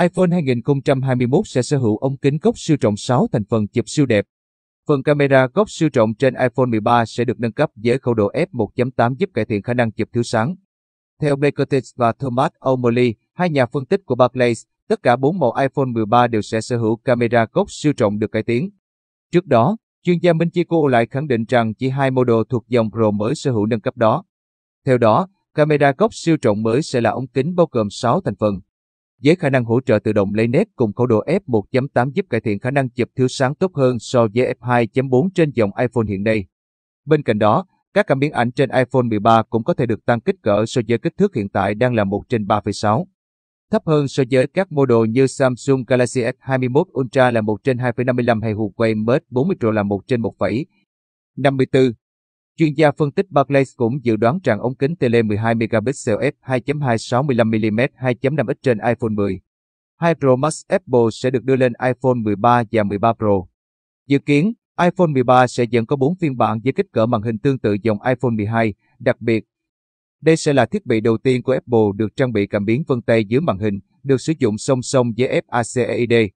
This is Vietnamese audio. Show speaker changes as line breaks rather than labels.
iPhone 2021 sẽ sở hữu ống kính góc siêu rộng 6 thành phần chụp siêu đẹp. Phần camera góc siêu rộng trên iPhone 13 sẽ được nâng cấp với khẩu độ f1.8 giúp cải thiện khả năng chụp thiếu sáng. Theo Blakotich và Thomas O'Malley, hai nhà phân tích của Barclays, tất cả 4 mẫu iPhone 13 đều sẽ sở hữu camera góc siêu rộng được cải tiến. Trước đó, chuyên gia Minh Chico lại khẳng định rằng chỉ hai model thuộc dòng Pro mới sở hữu nâng cấp đó. Theo đó, camera góc siêu rộng mới sẽ là ống kính bao gồm 6 thành phần với khả năng hỗ trợ tự động lấy nét cùng khẩu độ f 1.8 giúp cải thiện khả năng chụp thiếu sáng tốt hơn so với f 2.4 trên dòng iPhone hiện nay. Bên cạnh đó, các cảm biến ảnh trên iPhone 13 cũng có thể được tăng kích cỡ so với kích thước hiện tại đang là 1 trên 3,6. Thấp hơn so với các model như Samsung Galaxy S21 Ultra là 1 trên 2,55 hay Huawei Mate 40 Pro là 1 trên 1,54. Chuyên gia phân tích Barclays cũng dự đoán rằng ống kính tele 12 megapixel f 2.2 65mm 5 inch trên iPhone 10. 2 Pro Max Apple sẽ được đưa lên iPhone 13 và 13 Pro. Dự kiến, iPhone 13 sẽ vẫn có 4 phiên bản với kích cỡ màn hình tương tự dòng iPhone 12, đặc biệt. Đây sẽ là thiết bị đầu tiên của Apple được trang bị cảm biến vân tay dưới màn hình, được sử dụng song song với FACEID.